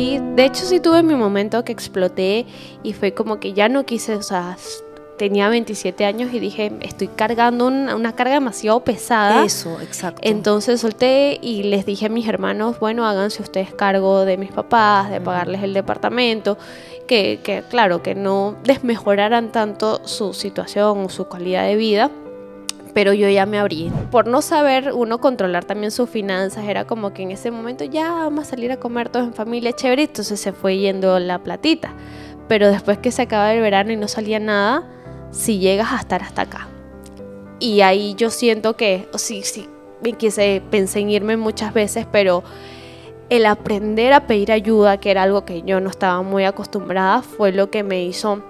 de hecho sí tuve mi momento que exploté y fue como que ya no quise, o sea, tenía 27 años y dije, estoy cargando una, carga demasiado pesada. Eso, exacto. Entonces solté y les dije a mis hermanos, bueno, háganse ustedes cargo de mis papás, de pagarles el departamento, que, que claro, que no desmejoraran tanto su situación o su calidad de vida pero yo ya me abrí. Por no saber uno controlar también sus finanzas, era como que en ese momento ya vamos a salir a comer todos en familia, chévere, entonces se fue yendo la platita. Pero después que se acaba el verano y no salía nada, si llegas a estar hasta acá. Y ahí yo siento que, sí sí, sí, quise, pensé en irme muchas veces, pero el aprender a pedir ayuda, que era algo que yo no estaba muy acostumbrada, fue lo que me hizo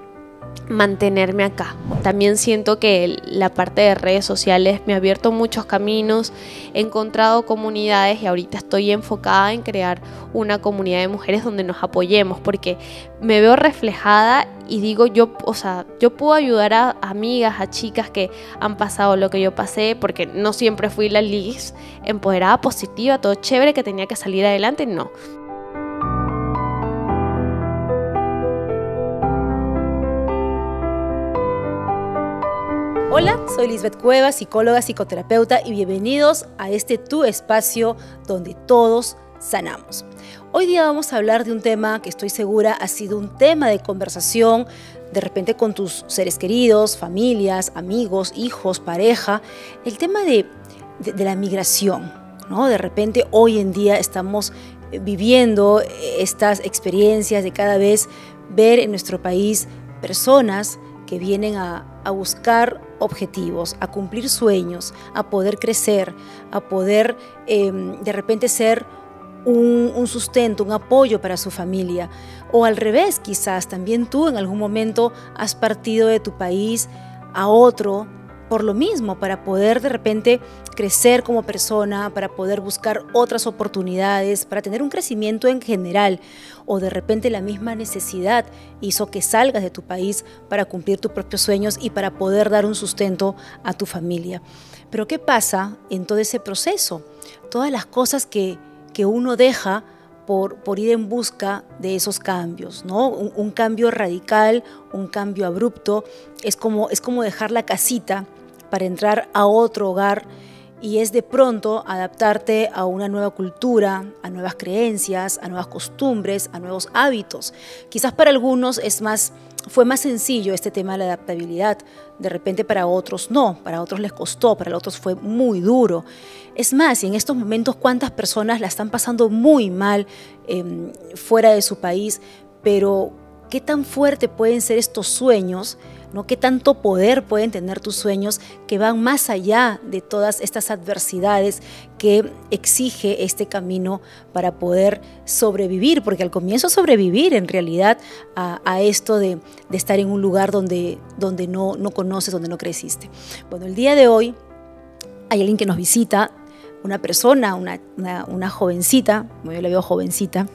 mantenerme acá. También siento que la parte de redes sociales me ha abierto muchos caminos, he encontrado comunidades y ahorita estoy enfocada en crear una comunidad de mujeres donde nos apoyemos porque me veo reflejada y digo yo, o sea, yo puedo ayudar a amigas, a chicas que han pasado lo que yo pasé porque no siempre fui la Liz empoderada, positiva, todo chévere que tenía que salir adelante, no. Hola, soy Lisbeth Cuevas, psicóloga, psicoterapeuta y bienvenidos a este tu espacio donde todos sanamos. Hoy día vamos a hablar de un tema que estoy segura ha sido un tema de conversación de repente con tus seres queridos, familias, amigos, hijos, pareja, el tema de, la migración. ¿no? De repente hoy en día estamos eh, viviendo estas experiencias de cada vez ver en nuestro país personas que vienen a, a buscar objetivos, a cumplir sueños, a poder crecer, a poder em, de repente ser un, un, sustento, un apoyo para su familia. O al revés, quizás también tú en algún momento has partido de tu país a otro por lo mismo, para poder de repente crecer como persona, para poder buscar otras oportunidades, para tener un crecimiento en general, o de repente la misma necesidad hizo que salgas de tu país para cumplir tus propios sueños y para poder dar un sustento a tu familia. Pero ¿qué pasa en todo ese proceso? Todas las cosas que, que uno deja por, por, ir en busca de esos cambios, ¿no? Un, cambio radical, un cambio abrupto, es como, es como dejar la casita para entrar a otro hogar y es de pronto adaptarte a una nueva cultura, a nuevas creencias, a nuevas costumbres, a nuevos hábitos. Quizás para algunos es más fue más sencillo este tema de la adaptabilidad, de repente para otros no, para otros les costó, para otros fue muy duro. Es más, y en estos momentos cuántas personas la están pasando muy mal em, fuera de su país, pero qué tan fuerte pueden ser estos sueños, ¿no? qué tanto poder pueden tener tus sueños que van más allá de todas estas adversidades que exige este camino para poder sobrevivir, porque al comienzo sobrevivir en realidad a, esto de, estar en un lugar donde, donde no, no conoces, donde no creciste. Bueno, el día de hoy hay alguien que nos visita una persona, una, una, como jovencita, yo la veo jovencita,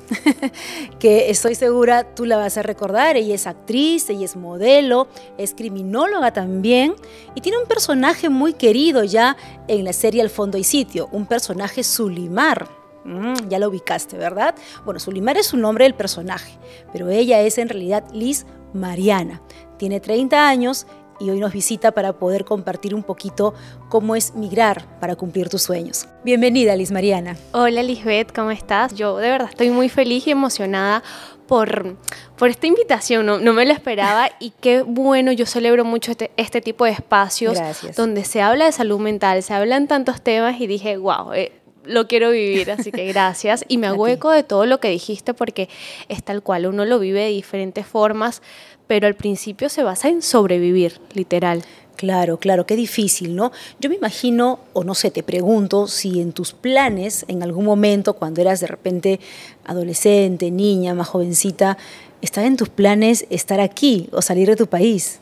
que estoy segura tú la vas a recordar, ella es actriz, ella es modelo, es criminóloga también y tiene un personaje muy querido ya en la serie Al fondo y sitio, un personaje Sulimar. Mm, ya lo ubicaste, ¿verdad? Bueno, Sulimar es su nombre del personaje, pero ella es en realidad Liz Mariana. Tiene 30 años y hoy nos visita para poder compartir un poquito cómo es migrar para cumplir tus sueños. Bienvenida, Liz Mariana. Hola, Lisbeth, ¿cómo estás? Yo de verdad estoy muy feliz y emocionada por, por esta invitación, no, me lo esperaba y qué bueno, yo celebro mucho este, este tipo de espacios donde se habla de salud mental, se hablan tantos temas y dije, wow, eh, lo quiero vivir, así que gracias. Y me hago de todo lo que dijiste porque es tal cual, uno lo vive de diferentes formas, pero al principio se basa en sobrevivir, literal. Claro, claro, qué difícil, ¿no? Yo me imagino, o no sé, te pregunto si en tus planes, en algún momento, cuando eras de repente adolescente, niña, más jovencita, ¿estaba en tus planes estar aquí o salir de tu país?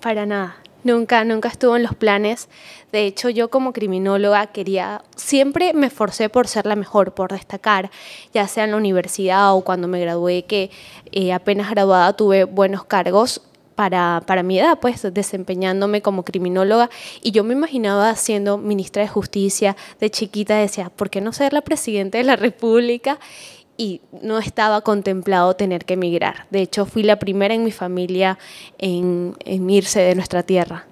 Para nada. Nunca, nunca estuvo en los planes. De hecho, yo como criminóloga quería, siempre me esforcé por ser la mejor, por destacar, ya sea en la universidad o cuando me gradué, que eh, apenas graduada tuve buenos cargos. Para, para mi edad, pues desempeñándome como criminóloga y yo me imaginaba siendo ministra de justicia de chiquita, decía, ¿por qué no ser la presidenta de la República? y no estaba contemplado tener que emigrar. De hecho, fui la primera en mi familia en, irse de nuestra tierra.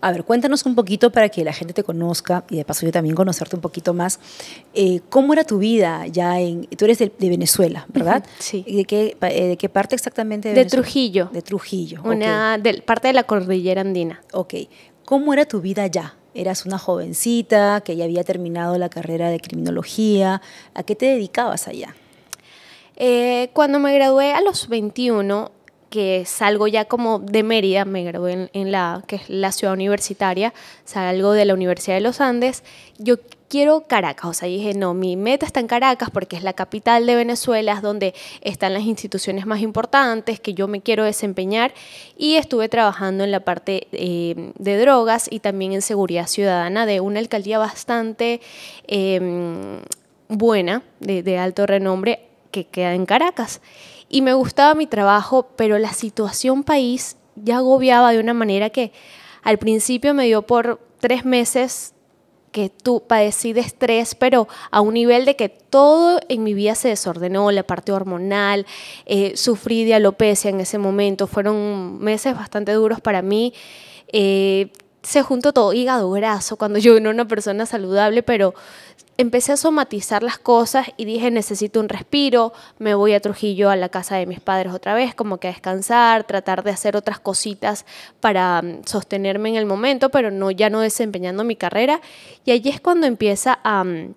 A ver, cuéntanos un poquito para que la gente te conozca y de paso yo también conocerte un poquito más. Eh, ¿Cómo era tu vida ya en... Tú eres de, Venezuela, ¿verdad? Sí. ¿De qué, eh, ¿De qué parte exactamente? De, Trujillo. De Trujillo. Una parte de la cordillera andina. Ok. ¿Cómo era tu vida ya? eras una jovencita que ya había terminado la carrera de criminología. ¿A qué te dedicabas allá? Eh, cuando me gradué a los 21, que salgo ya como de Mérida, me gradué en, la, que es la ciudad universitaria, salgo de la Universidad de los Andes, yo quiero Caracas. O sea, dije, no, mi meta está en Caracas porque es la capital de Venezuela, es donde están las instituciones más importantes que yo me quiero desempeñar. Y estuve trabajando en la parte eh, de drogas y también en seguridad ciudadana de una alcaldía bastante em, buena, de, de alto renombre, que queda en Caracas. Y me gustaba mi trabajo, pero la situación país ya agobiaba de una manera que al principio me dio por tres meses que tú padecí de estrés, pero a un nivel de que todo en mi vida se desordenó, la parte hormonal, eh, sufrí de alopecia en ese momento, fueron meses bastante duros para mí. Eh, se juntó todo, hígado graso, cuando yo era una persona saludable, pero empecé a somatizar las cosas y dije, necesito un respiro, me voy a Trujillo a la casa de mis padres otra vez, como que a descansar, tratar de hacer otras cositas para mm, sostenerme en el momento, pero no ya no desempeñando mi carrera. Y allí es cuando empieza a... Mm,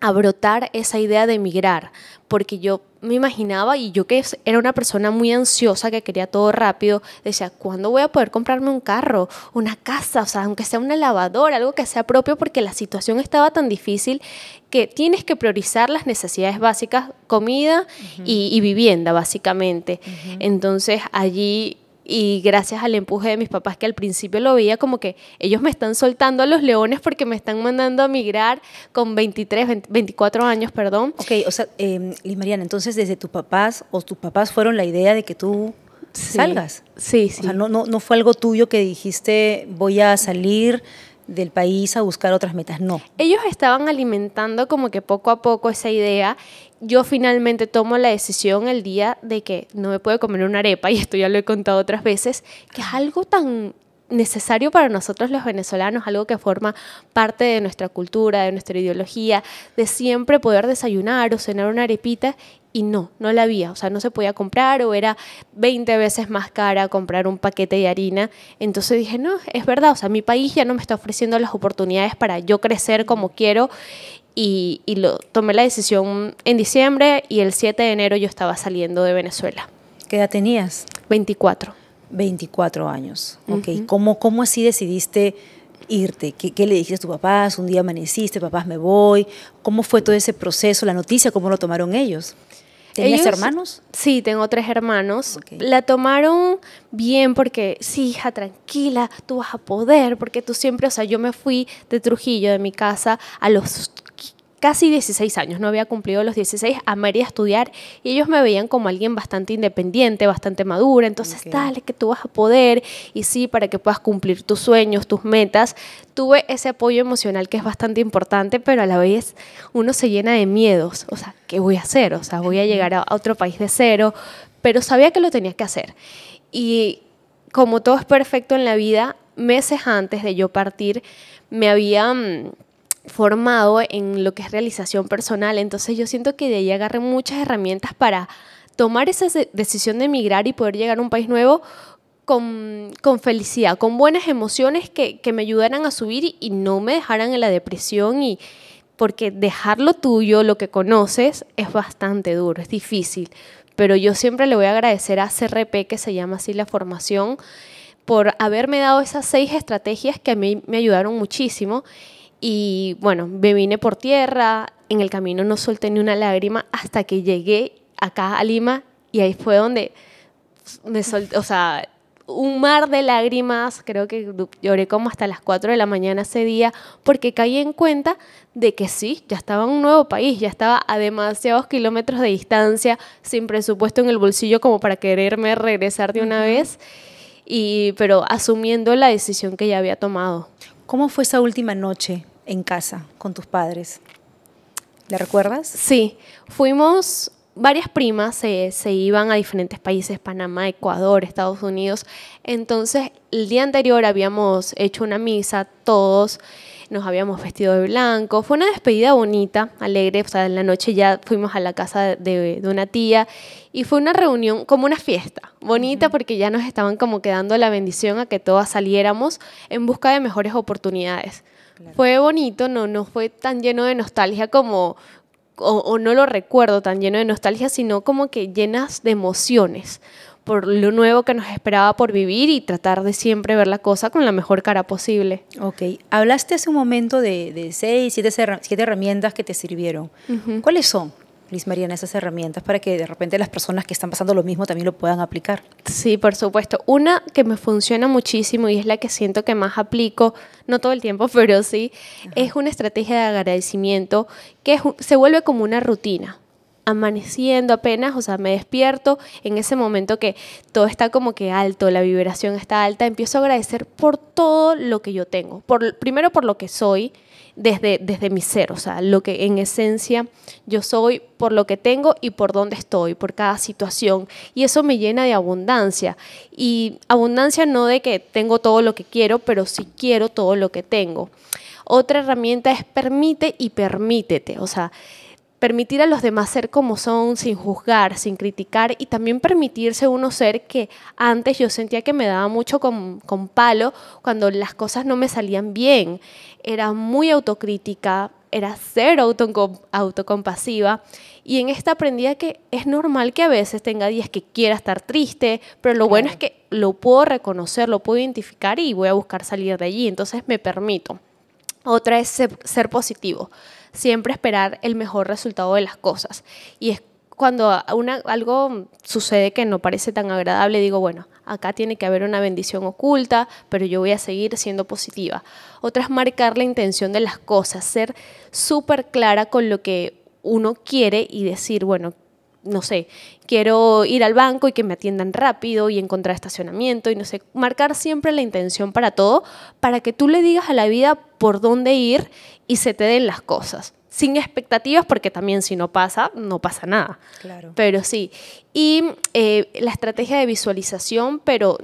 a brotar esa idea de emigrar, porque yo me imaginaba y yo que era una persona muy ansiosa que quería todo rápido, decía, ¿cuándo voy a poder comprarme un carro, una casa, o sea, aunque sea una lavadora, algo que sea propio porque la situación estaba tan difícil que tienes que priorizar las necesidades básicas, comida y, vivienda básicamente. Entonces allí y gracias al empuje de mis papás que al principio lo veía como que ellos me están soltando a los leones porque me están mandando a migrar con 23, 24 años, perdón. Ok, o sea, em, Liz Mariana, entonces desde tus papás o tus papás fueron la idea de que tú salgas. Sí, sí. O sea, no, no, no fue algo tuyo que dijiste voy a salir del país a buscar otras metas, no. Ellos estaban alimentando como que poco a poco esa idea. Yo finalmente tomo la decisión el día de que no me puedo comer una arepa, y esto ya lo he contado otras veces, que es algo tan necesario para nosotros los venezolanos, algo que forma parte de nuestra cultura, de nuestra ideología, de siempre poder desayunar o cenar una arepita y no, no la había, o sea, no se podía comprar o era 20 veces más cara comprar un paquete de harina. Entonces dije, no, es verdad, o sea, mi país ya no me está ofreciendo las oportunidades para yo crecer como quiero y, lo, tomé la decisión en diciembre y el 7 de enero yo estaba saliendo de Venezuela. ¿Qué edad tenías? 24. 24 años, ok. ¿Cómo, así decidiste irte? ¿Qué, le dijiste a tu papá? ¿Un día amaneciste? ¿Papás me voy? ¿Cómo fue todo ese proceso? ¿La noticia? ¿Cómo lo tomaron ellos? Tienes hermanos? Sí, tengo tres hermanos. La tomaron bien porque, sí, hija, tranquila, tú vas a poder, porque tú siempre, o sea, yo me fui de Trujillo, de mi casa, a los casi 16 años, no había cumplido los 16, a María estudiar y ellos me veían como alguien bastante independiente, bastante madura, entonces dale que tú vas a poder y sí, para que puedas cumplir tus sueños, tus metas. Tuve ese apoyo emocional que es bastante importante, pero a la vez uno se llena de miedos, o sea, ¿qué voy a hacer? O sea, voy a llegar a otro país de cero, pero sabía que lo tenía que hacer. Y como todo es perfecto en la vida, meses antes de yo partir, me habían formado en lo que es realización personal, entonces yo siento que de ahí agarré muchas herramientas para tomar esa decisión de emigrar y poder llegar a un país nuevo con, felicidad, con buenas emociones que, me ayudaran a subir y, no me dejaran en la depresión y porque dejar lo tuyo, lo que conoces, es bastante duro, es difícil. Pero yo siempre le voy a agradecer a CRP, que se llama así la formación, por haberme dado esas seis estrategias que a mí me ayudaron muchísimo y bueno, me vine por tierra, en el camino no solté ni una lágrima hasta que llegué acá a Lima y ahí fue donde me solté, o sea, un mar de lágrimas, creo que lloré como hasta las 4 de la mañana ese día, porque caí en cuenta de que sí, ya estaba en un nuevo país, ya estaba a demasiados kilómetros de distancia, sin presupuesto en el bolsillo como para quererme regresar de una vez, y, pero asumiendo la decisión que ya había tomado. ¿Cómo fue esa última noche en casa con tus padres? ¿La recuerdas? Sí, fuimos varias primas, se, se iban a diferentes países, Panamá, Ecuador, Estados Unidos. Entonces, el día anterior habíamos hecho una misa todos nos habíamos vestido de blanco. Fue una despedida bonita, alegre, o sea, en la noche ya fuimos a la casa de, una tía y fue una reunión como una fiesta, bonita porque ya nos estaban como quedando la bendición a que todas saliéramos en busca de mejores oportunidades. Fue bonito, no, no fue tan lleno de nostalgia como, o, no lo recuerdo tan lleno de nostalgia, sino como que llenas de emociones por lo nuevo que nos esperaba por vivir y tratar de siempre ver la cosa con la mejor cara posible. Ok, hablaste hace un momento de, seis, siete, siete, herramientas que te sirvieron. ¿Cuáles son? Liz Mariana, esas herramientas para que de repente las personas que están pasando lo mismo también lo puedan aplicar. Sí, por supuesto. Una que me funciona muchísimo y es la que siento que más aplico, no todo el tiempo, pero sí, es una estrategia de agradecimiento que se vuelve como una rutina amaneciendo apenas, o sea, me despierto en ese momento que todo está como que alto, la vibración está alta, empiezo a agradecer por todo lo que yo tengo, por, primero por lo que soy desde, desde mi ser, o sea, lo que en esencia yo soy, por lo que tengo y por dónde estoy, por cada situación. Y eso me llena de abundancia. Y abundancia no de que tengo todo lo que quiero, pero sí quiero todo lo que tengo. Otra herramienta es permite y permítete, o sea, permitir a los demás ser como son, sin juzgar, sin criticar y también permitirse uno ser que antes yo sentía que me daba mucho con, palo cuando las cosas no me salían bien. Era muy autocrítica, era ser autocompasiva y en esta aprendí que es normal que a veces tenga días que quiera estar triste, pero lo bueno es que lo puedo reconocer, lo puedo identificar y voy a buscar salir de allí, entonces me permito. Otra es ser positivo siempre esperar el mejor resultado de las cosas. Y es cuando algo sucede que no parece tan agradable, digo, bueno, acá tiene que haber una bendición oculta, pero yo voy a seguir siendo positiva. Otra es marcar la intención de las cosas, ser súper clara con lo que uno quiere y decir, bueno, no sé, quiero ir al banco y que me atiendan rápido y encontrar estacionamiento y no sé, marcar siempre la intención para todo, para que tú le digas a la vida por dónde ir y se te den las cosas. Sin expectativas, porque también si no pasa, no pasa nada. Claro. Pero sí. Y eh, la estrategia de visualización, pero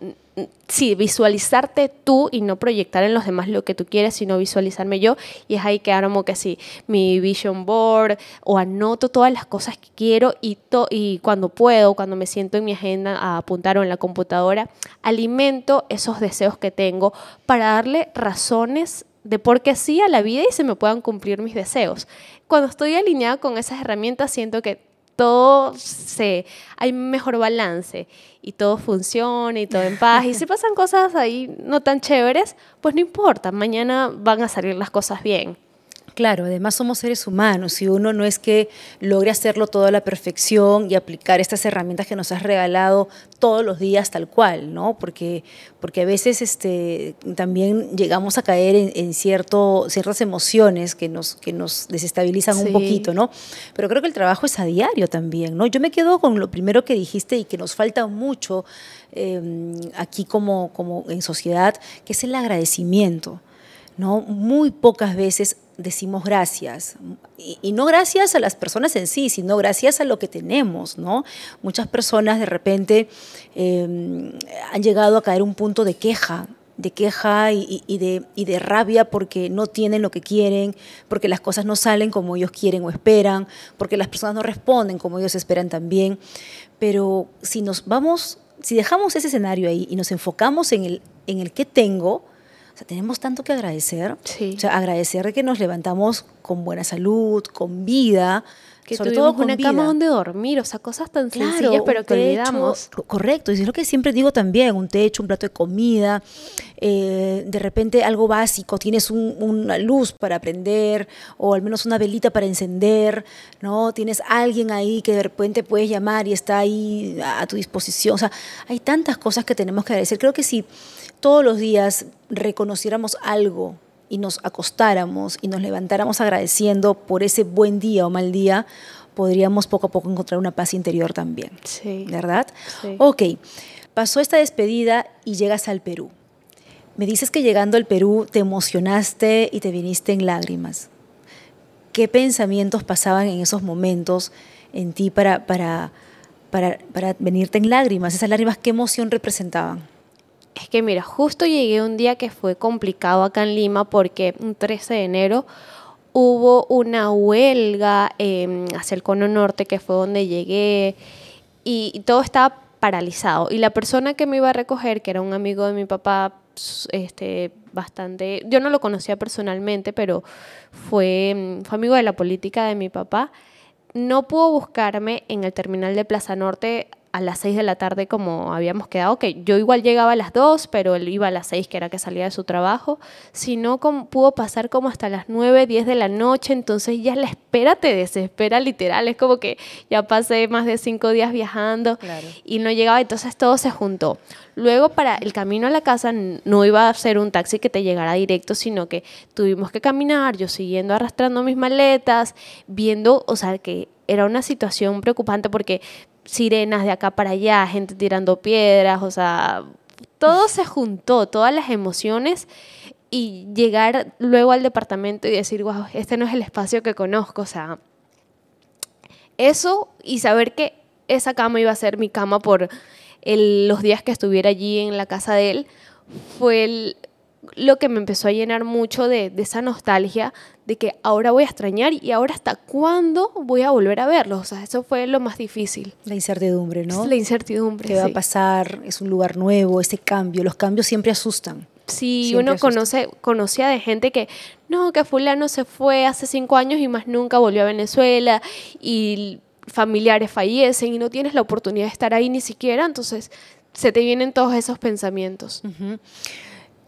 sí, visualizarte tú y no proyectar en los demás lo que tú quieres, sino visualizarme yo. Y es ahí que armo que sí, mi vision board o anoto todas las cosas que quiero y, y cuando puedo, cuando me siento en mi agenda a apuntar o en la computadora, alimento esos deseos que tengo para darle razones de por qué sí a la vida y se me puedan cumplir mis deseos. Cuando estoy alineado con esas herramientas, siento que todo se, hay mejor balance y todo funciona y todo en paz. Y si pasan cosas ahí no tan chéveres, pues no importa, mañana van a salir las cosas bien. Claro, además somos seres humanos y uno no es que logre hacerlo todo a la perfección y aplicar estas herramientas que nos has regalado todos los días tal cual, ¿no? Porque, porque a veces este, también llegamos a caer en, cierto, ciertas emociones que nos, que nos desestabilizan un poquito, ¿no? Pero creo que el trabajo es a diario también, ¿no? Yo me quedo con lo primero que dijiste y que nos falta mucho em, aquí como, como en sociedad, que es el agradecimiento. ¿no? Muy pocas veces decimos gracias. Y, no gracias a las personas en sí, sino gracias a lo que tenemos, ¿no? Muchas personas de repente em, han llegado a caer un punto de queja de queja y, y, de, y, de, rabia porque no tienen lo que quieren, porque las cosas no salen como ellos quieren o esperan, porque las personas no responden como ellos esperan también. Pero si nos vamos, si dejamos ese escenario ahí y nos enfocamos en el, en el que tengo, o sea, tenemos tanto que agradecer. O sea, agradecer que nos levantamos con buena salud, con vida. Que sobre todo con una cama donde dormir, o sea, cosas tan sencillas, pero que olvidamos. Correcto, y es lo que siempre digo también, un techo, un plato de comida, eh, de repente algo básico, tienes una luz para prender, o al menos una velita para encender, ¿no? Tienes alguien ahí que de repente puedes llamar y está ahí a tu disposición, o sea, hay tantas cosas que tenemos que agradecer. Creo que Sí, todos los días reconociéramos algo y nos acostáramos y nos levantáramos agradeciendo por ese buen día o mal día, podríamos poco a poco encontrar una paz interior también. Sí. ¿Verdad? Sí. Ok, pasó esta despedida y llegas al Perú. Me dices que llegando al Perú te emocionaste y te viniste en lágrimas. ¿Qué pensamientos pasaban en esos momentos en ti para, para, para, para venirte en lágrimas? Esas lágrimas, ¿qué emoción representaban? Es que mira, justo llegué un día que fue complicado acá en Lima porque un 13 de enero hubo una huelga em, hacia el cono norte que fue donde llegué y, todo estaba paralizado. Y la persona que me iba a recoger, que era un amigo de mi papá, este, bastante, yo no lo conocía personalmente, pero fue, em, fue amigo de la política de mi papá, no pudo buscarme en el terminal de Plaza Norte a las 6 de la tarde como habíamos quedado, que yo igual llegaba a las dos, pero él iba a las 6, que era que salía de su trabajo, sino como, pudo pasar como hasta las 9, 10 de la noche, entonces ya la espera te desespera literal, es como que ya pasé más de cinco días viajando y no llegaba, entonces todo se juntó. Luego para el camino a la casa no iba a ser un taxi que te llegara directo, sino que tuvimos que caminar, yo siguiendo arrastrando mis maletas, viendo, o sea, que era una situación preocupante porque sirenas de acá para allá, gente tirando piedras, o sea, todo se juntó, todas las emociones y llegar luego al departamento y decir, wow, este no es el espacio que conozco, o sea, eso y saber que esa cama iba a ser mi cama por los días que estuviera allí en la casa de él, fue el, lo que me empezó a llenar mucho de, esa nostalgia de que ahora voy a extrañar y ahora hasta cuándo voy a volver a verlos. O sea, eso fue lo más difícil. La incertidumbre, ¿no? La incertidumbre. ¿Qué va a pasar? Es un lugar nuevo, ese cambio. Los cambios siempre asustan. Sí, uno conoce, conocía de gente que, no, que fulano se fue hace cinco años y más nunca volvió a Venezuela y familiares fallecen y no tienes la oportunidad de estar ahí ni siquiera, entonces se te vienen todos esos pensamientos.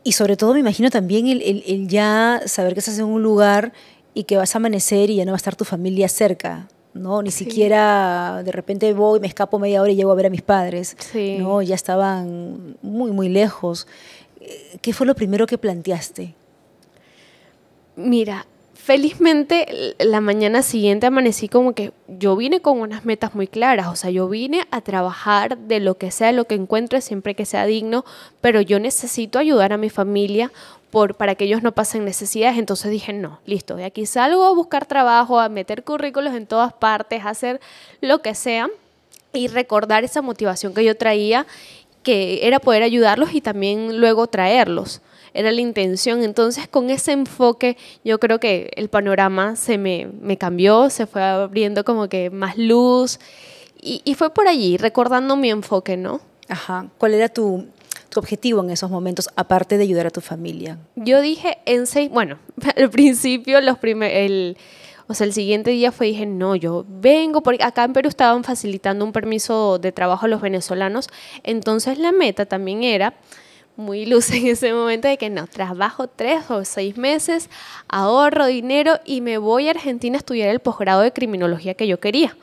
Y sobre todo me imagino también el, ya saber que estás en un lugar y que vas a amanecer y ya no va a estar tu familia cerca, ¿no? Ni siquiera de repente voy, me escapo media hora y llego a ver a mis padres, ¿no? Ya estaban muy, muy lejos. ¿Qué fue lo primero que planteaste? Mira, Felizmente la mañana siguiente amanecí como que yo vine con unas metas muy claras, o sea, yo vine a trabajar de lo que sea, lo que encuentre, siempre que sea digno, pero yo necesito ayudar a mi familia para que ellos no pasen necesidades, entonces dije, no, listo, de aquí salgo a buscar trabajo, a meter currículos en todas partes, a hacer lo que sea y recordar esa motivación que yo traía, que era poder ayudarlos y también luego traerlos era la intención. Entonces con ese enfoque yo creo que el panorama se me, cambió, se fue abriendo como que más luz y, fue por allí, recordando mi enfoque, ¿no? Ajá, ¿cuál era tu, objetivo en esos momentos, aparte de ayudar a tu familia? Yo dije en seis, bueno, al principio los el... O sea, el siguiente día fue, dije, no, yo vengo, porque acá en Perú estaban facilitando un permiso de trabajo a los venezolanos. Entonces la meta también era muy luz en ese momento de que no, trabajo tres o seis meses, ahorro dinero y me voy a Argentina a estudiar el posgrado de criminología que yo quería.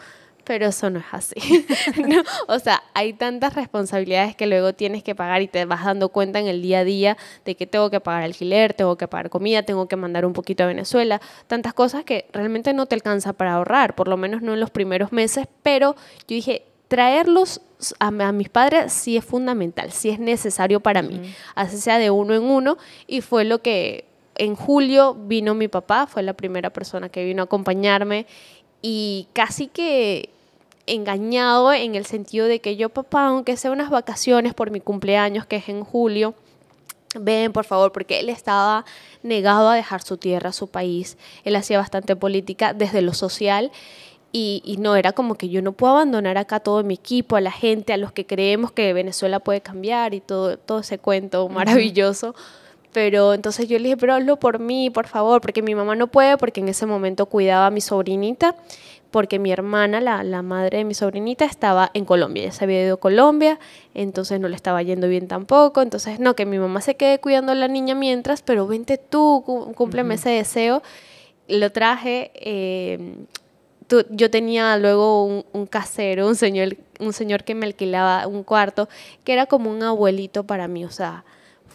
Pero eso no es así. o sea, hay tantas responsabilidades que luego tienes que pagar y te vas dando cuenta en el día a día de que tengo que pagar alquiler, tengo que pagar comida, tengo que mandar un poquito a Venezuela, tantas cosas que realmente no te alcanza para ahorrar, por lo menos no en los primeros meses, pero yo dije, traerlos a, mis padres sí es fundamental, sí es necesario para mí, así sea de uno en uno, y fue lo que en julio vino mi papá, fue la primera persona que vino a acompañarme, y casi que engañado en el sentido de que yo, papá, aunque sea unas vacaciones por mi cumpleaños, que es en julio, ven por favor, porque él estaba negado a dejar su tierra, su país, él hacía bastante política desde lo social y, no era como que yo no puedo abandonar acá todo mi equipo, a la gente, a los que creemos que Venezuela puede cambiar y todo, todo ese cuento maravilloso. Pero entonces yo le dije, pero hazlo por mí, por favor, porque mi mamá no puede, porque en ese momento cuidaba a mi sobrinita, porque mi hermana, la, madre de mi sobrinita, estaba en Colombia, ya se había ido a Colombia, entonces no le estaba yendo bien tampoco, entonces no, que mi mamá se quede cuidando a la niña mientras, pero vente tú, cúmpleme ese deseo. Lo traje, eh, yo tenía luego un, casero, un señor, un señor que me alquilaba un cuarto, que era como un abuelito para mí, o sea,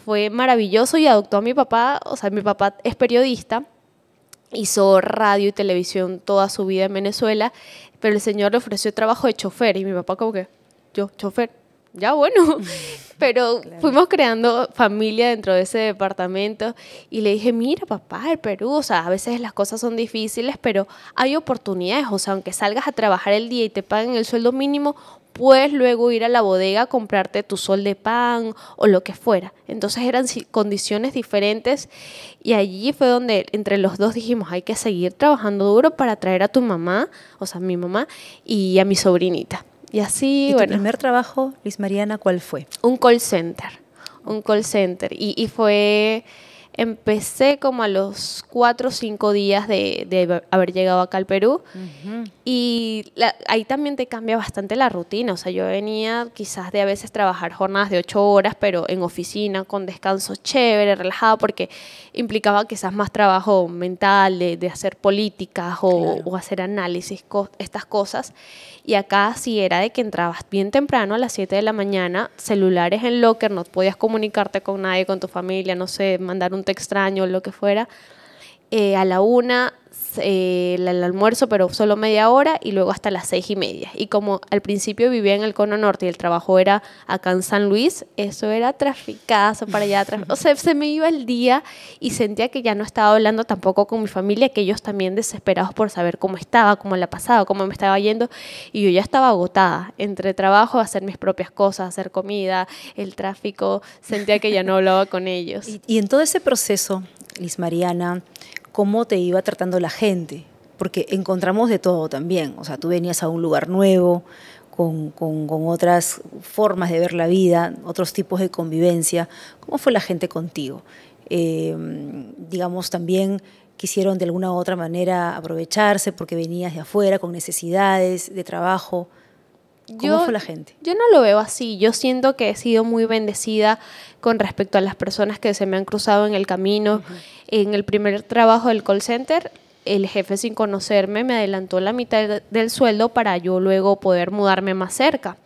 fue maravilloso y adoptó a mi papá, o sea, mi papá es periodista, hizo radio y televisión toda su vida en Venezuela, pero el señor le ofreció trabajo de chofer y mi papá como que, yo, chofer, ya bueno. Pero fuimos creando familia dentro de ese departamento y le dije, mira papá, el Perú, o sea, a veces las cosas son difíciles, pero hay oportunidades, o sea, aunque salgas a trabajar el día y te paguen el sueldo mínimo, puedes luego ir a la bodega a comprarte tu sol de pan o lo que fuera. Entonces eran condiciones diferentes y allí fue donde entre los dos dijimos, hay que seguir trabajando duro para traer a tu mamá, o sea, a mi mamá y a mi sobrinita. Y así, bueno. ¿Tu primer trabajo, Luis Mariana, cuál fue? Un call center. Un call center. y, y fue Empecé como a los cuatro o cinco días de, haber llegado acá al Perú y ahí también te cambia bastante la rutina. O sea, yo venía quizás de a veces trabajar jornadas de ocho horas, pero en oficina, con descanso chévere, relajado, porque implicaba quizás más trabajo mental, de, hacer políticas o, hacer análisis, estas cosas. Y acá sí era de que entrabas bien temprano a las 7 de la mañana, celulares en locker, no podías comunicarte con nadie, con tu familia, no sé, mandar un extraño, lo que fuera. Eh, a la una eh, el, almuerzo, pero solo media hora, y luego hasta las seis y media. Y como al principio vivía en el Cono Norte y el trabajo era acá en San Luis, eso era traficazo para allá atrás. O sea, se me iba el día y sentía que ya no estaba hablando tampoco con mi familia, que ellos también desesperados por saber cómo estaba, cómo la pasaba, cómo me estaba yendo. Y yo ya estaba agotada entre trabajo, hacer mis propias cosas, hacer comida, el tráfico. Sentía que ya no hablaba con ellos. Y, y en todo ese proceso, Liz Mariana, cómo te iba tratando la gente, porque encontramos de todo también, o sea, tú venías a un lugar nuevo, con, otras formas de ver la vida, otros tipos de convivencia, ¿cómo fue la gente contigo? Em, digamos también quisieron de alguna u otra manera aprovecharse porque venías de afuera con necesidades de trabajo. ¿Cómo yo, fue la gente? Yo no lo veo así. Yo siento que he sido muy bendecida con respecto a las personas que se me han cruzado en el camino. En el primer trabajo del call center, el jefe sin conocerme me adelantó la mitad del sueldo para yo luego poder mudarme más cerca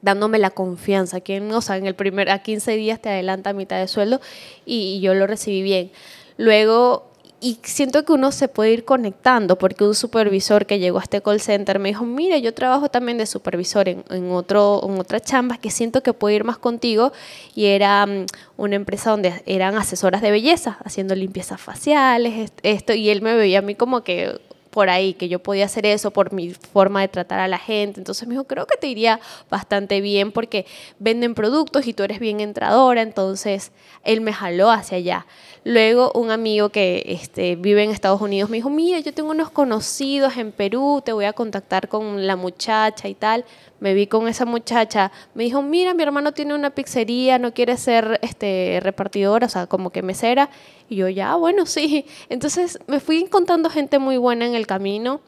dándome la confianza, quien, o sea, en el primer, a 15 días te adelanta mitad de sueldo y, y yo lo recibí bien. Luego y siento que uno se puede ir conectando, porque un supervisor que llegó a este call center me dijo, mira, yo trabajo también de supervisor en, otro, en otra chamba que siento que puedo ir más contigo, y era mm, una empresa donde eran asesoras de belleza, haciendo limpiezas faciales, esto, y él me veía a mí como que por ahí, que yo podía hacer eso por mi forma de tratar a la gente. Entonces me dijo, creo que te iría bastante bien porque venden productos y tú eres bien entradora, entonces él me jaló hacia allá. Luego un amigo que este, vive en Estados Unidos me dijo, mira, yo tengo unos conocidos en Perú, te voy a contactar con la muchacha y tal. Me vi con esa muchacha, me dijo, mira, mi hermano tiene una pizzería, no quiere ser este, repartidora, o sea, como que mesera. Y yo ya, bueno, sí. Entonces me fui encontrando gente muy buena en el camino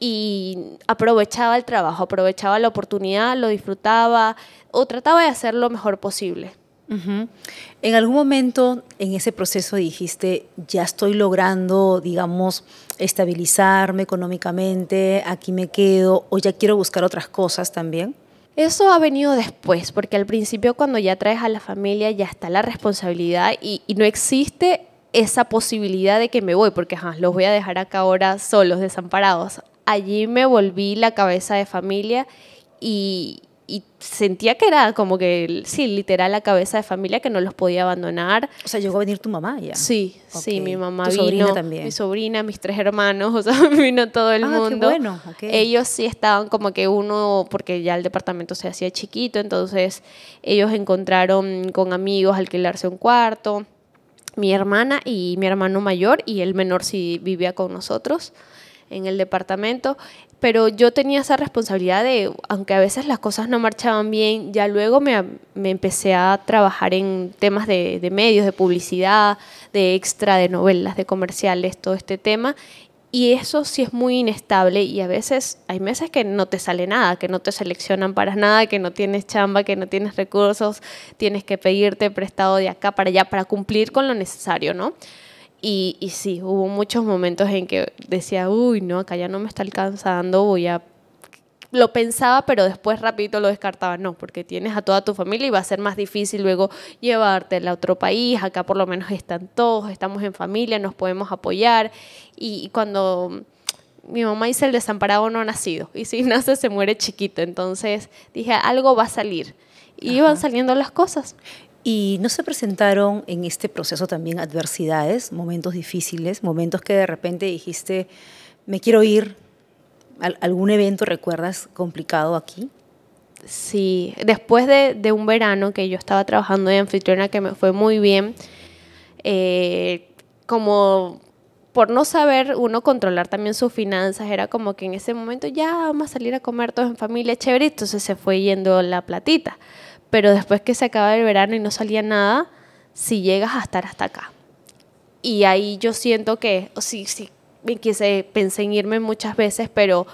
y aprovechaba el trabajo, aprovechaba la oportunidad, lo disfrutaba o trataba de hacer lo mejor posible. En algún momento en ese proceso dijiste, ya estoy logrando, digamos, estabilizarme económicamente, aquí me quedo, o ya quiero buscar otras cosas también. Eso ha venido después, porque al principio cuando ya traes a la familia ya está la responsabilidad y, no existe esa posibilidad de que me voy, porque los voy a dejar acá ahora solos, desamparados. Allí me volví la cabeza de familia y, y sentía que era como que, sí, literal la cabeza de familia que no los podía abandonar. O sea, llegó a venir tu mamá ya. Sí, sí, mi mamá vino. también. Mi sobrina, mis tres hermanos, o sea, vino todo el ah, mundo. Qué bueno. Ellos sí estaban como que uno, porque ya el departamento se hacía chiquito, entonces ellos encontraron con amigos alquilarse un cuarto. Mi hermana y mi hermano mayor y el menor sí vivía con nosotros en el departamento pero yo tenía esa responsabilidad de, aunque a veces las cosas no marchaban bien, ya luego me, empecé a trabajar en temas de, de, medios, de publicidad, de extra, de novelas, de comerciales, todo este tema. Y eso sí es muy inestable y a veces hay meses que no te sale nada, que no te seleccionan para nada, que no tienes chamba, que no tienes recursos, tienes que pedirte prestado de acá para allá para cumplir con lo necesario, ¿no? Y, sí, hubo muchos momentos en que decía, uy, no, acá ya no me está alcanzando, voy a... Lo pensaba, pero después rapidito lo descartaba. No, porque tienes a toda tu familia y va a ser más difícil luego llevarte a otro país. Acá por lo menos están todos, estamos en familia, nos podemos apoyar. Y, cuando mi mamá dice el desamparado no ha nacido y si nace se muere chiquito. Entonces dije, algo va a salir. Y iban saliendo las cosas. Y no se presentaron en este proceso también adversidades, momentos difíciles, momentos que de repente dijiste, me quiero ir, ¿algún evento recuerdas complicado aquí? Sí, después de, un verano que yo estaba trabajando de anfitriona que me fue muy bien, eh, como por no saber uno controlar también sus finanzas, era como que en ese momento ya vamos a salir a comer todos en familia, chévere, entonces se fue yendo la platita pero después que se acaba el verano y no salía nada, si llegas a estar hasta acá. Y ahí yo siento que, sí, sí, sí, quise, pensé en irme muchas veces, pero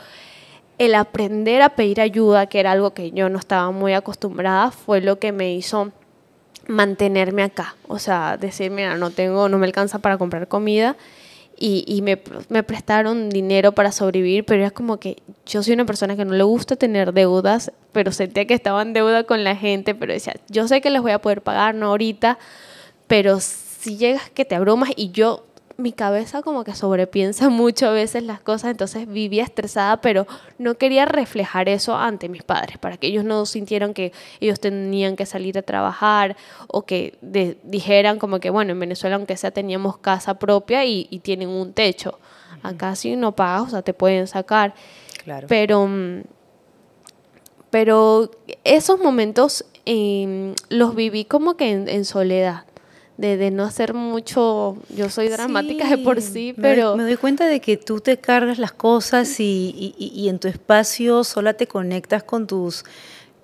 el aprender a pedir ayuda, que era algo que yo no estaba muy acostumbrada, fue lo que me hizo mantenerme acá. O sea, decir, mira, ah, no tengo, no me alcanza para comprar comida y, me, me, prestaron dinero para sobrevivir, pero era como que yo soy una persona que no le gusta tener deudas, pero sentía que estaba en deuda con la gente, pero decía, yo sé que les voy a poder pagar, no ahorita, pero si llegas que te abrumas y yo mi cabeza como que sobrepiensa mucho a veces las cosas, entonces vivía estresada, pero no quería reflejar eso ante mis padres, para que ellos no sintieran que ellos tenían que salir a trabajar o que dijeran como que, bueno, en Venezuela aunque sea teníamos casa propia y, tienen un techo. Acá si no pagas, o sea, te pueden sacar. Pero, mm, pero esos momentos em, los viví como que en soledad de, no hacer mucho, yo soy dramática de por sí, pero... Me, doy cuenta de que tú te cargas las cosas y, en tu espacio sola te conectas con tus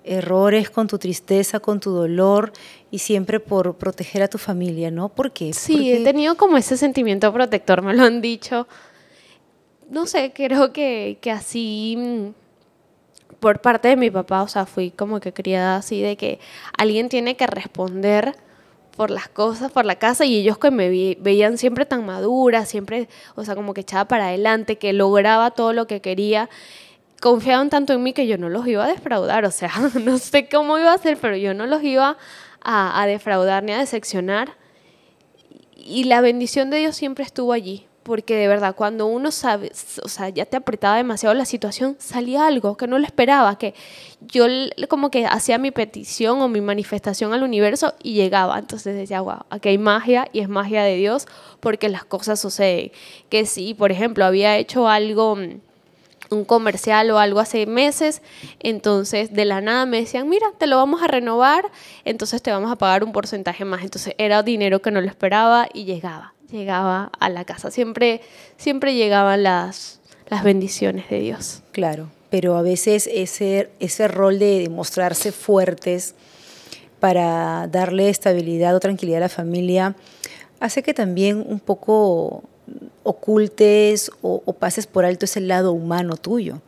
errores, con tu tristeza, con tu dolor y siempre por proteger a tu familia, ¿no? porque Sí, he tenido como ese sentimiento protector, me lo han dicho. No sé, creo que, que así mm, por parte de mi papá, o sea, fui como que criada así de que alguien tiene que responder por las cosas, por la casa, y ellos que me veían siempre tan madura, siempre, o sea, como que echaba para adelante, que lograba todo lo que quería, confiaban tanto en mí que yo no los iba a defraudar, o sea, no sé cómo iba a ser, pero yo no los iba a defraudar ni a decepcionar. Y la bendición de Dios siempre estuvo allí, porque de verdad, cuando uno sabe, o sea, ya te apretaba demasiado la situación, salía algo que no lo esperaba, que yo como que hacía mi petición o mi manifestación al universo y llegaba. Entonces decía, wow, aquí hay magia y es magia de Dios porque las cosas suceden. Que si, por ejemplo, había hecho algo mm, un comercial o algo hace meses, entonces de la nada me decían, mira, te lo vamos a renovar, entonces te vamos a pagar un porcentaje más. Entonces era dinero que no lo esperaba y llegaba llegaba a la casa. Siempre, siempre llegaban las, las bendiciones de Dios. Claro, pero a veces ese, ese rol de mostrarse fuertes para darle estabilidad o tranquilidad a la familia hace que también un poco ocultes o, pases por alto ese lado humano tuyo.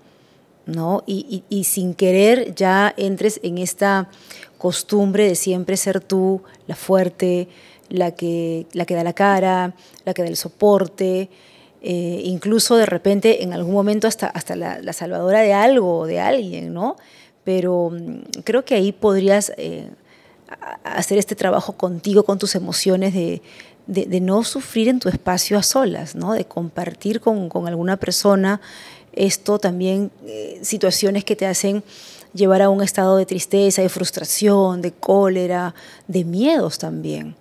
¿no? Y, y, sin querer ya entres en esta costumbre de siempre ser tú la fuerte, la que, la da la cara, la que da el soporte, eh, incluso de repente en algún momento hasta, hasta la, salvadora de algo o de alguien, ¿no? Pero mm, creo que ahí podrías eh, hacer este trabajo contigo, con tus emociones, de, no sufrir en tu espacio a solas, ¿no? De compartir con, alguna persona esto también, eh, situaciones que te hacen llevar a un estado de tristeza, de frustración, de cólera, de miedos también.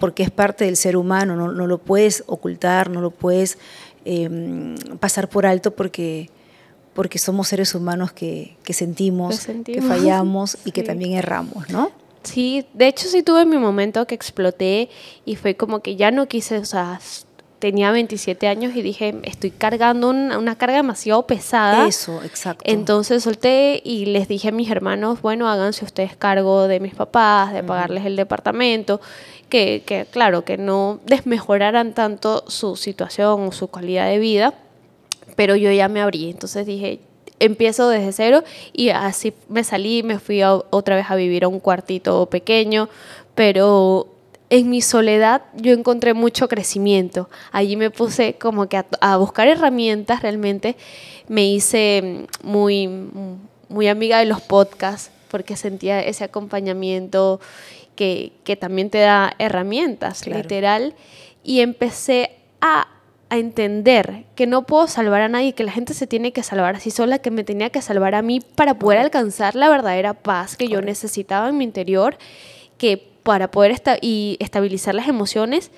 Porque es parte del ser humano, no, lo puedes ocultar, no lo puedes eh, pasar por alto porque, porque somos seres humanos que, sentimos, que fallamos y que también erramos, ¿no? Sí, de hecho sí tuve mi momento que exploté y fue como que ya no quise, o sea, tenía 27 años y dije, estoy cargando una, una, carga demasiado pesada. Eso, exacto. Entonces solté y les dije a mis hermanos, bueno, háganse ustedes cargo de mis papás, de pagarles el departamento que, claro, que no desmejoraran tanto su situación o su calidad de vida, pero yo ya me abrí, entonces dije, empiezo desde cero y así me salí, me fui otra vez a vivir a un cuartito pequeño, pero en mi soledad yo encontré mucho crecimiento. Allí me puse como que a, buscar herramientas realmente. Me hice muy, muy amiga de los podcasts porque sentía ese acompañamiento que, también te da herramientas, literal. Y empecé a, entender que no puedo salvar a nadie, que la gente se tiene que salvar así sola, que me tenía que salvar a mí para poder alcanzar la verdadera paz que yo necesitaba en mi interior, que para poder esta y estabilizar las emociones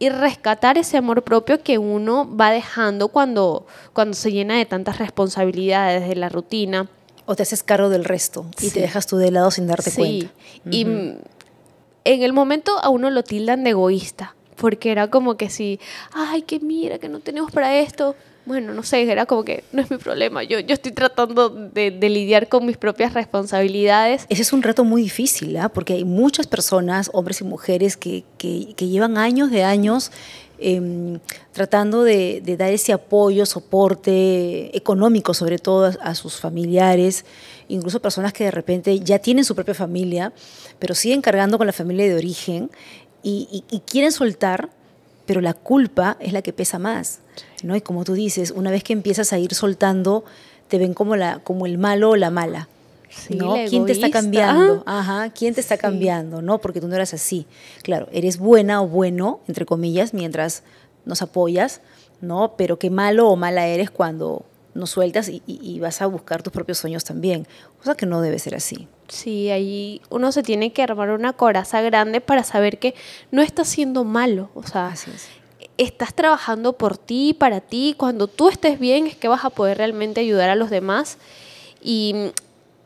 y rescatar ese amor propio que uno va dejando cuando, cuando se llena de tantas responsabilidades de la rutina. O te haces cargo del resto y te dejas tú de lado sin darte sí. cuenta. Y en el momento a uno lo tildan de egoísta, porque era como que si, ay, que mira, que no tenemos para esto. Bueno, no sé, era como que no es mi problema, yo, estoy tratando de, lidiar con mis propias responsabilidades. Ese es un reto muy difícil, ¿ah? porque hay muchas personas, hombres y mujeres, que, que llevan años de años Em, tratando de, dar ese apoyo, soporte económico sobre todo a, sus familiares, incluso personas que de repente ya tienen su propia familia, pero siguen cargando con la familia de origen y, quieren soltar, pero la culpa es la que pesa más. ¿no? Y como tú dices, una vez que empiezas a ir soltando, te ven como, como el malo o la mala. ¿no? ¿Quién te está cambiando? Ah, Ajá, ¿quién te está cambiando? ¿No? Porque tú no eras así. Claro, eres buena o bueno, entre comillas, mientras nos apoyas, ¿no? Pero qué malo o mala eres cuando nos sueltas y, vas a buscar tus propios sueños también, cosa que no debe ser así. Sí, ahí uno se tiene que armar una coraza grande para saber que no estás siendo malo, o sea, estás trabajando por ti, para ti. Cuando tú estés bien es que vas a poder realmente ayudar a los demás. Y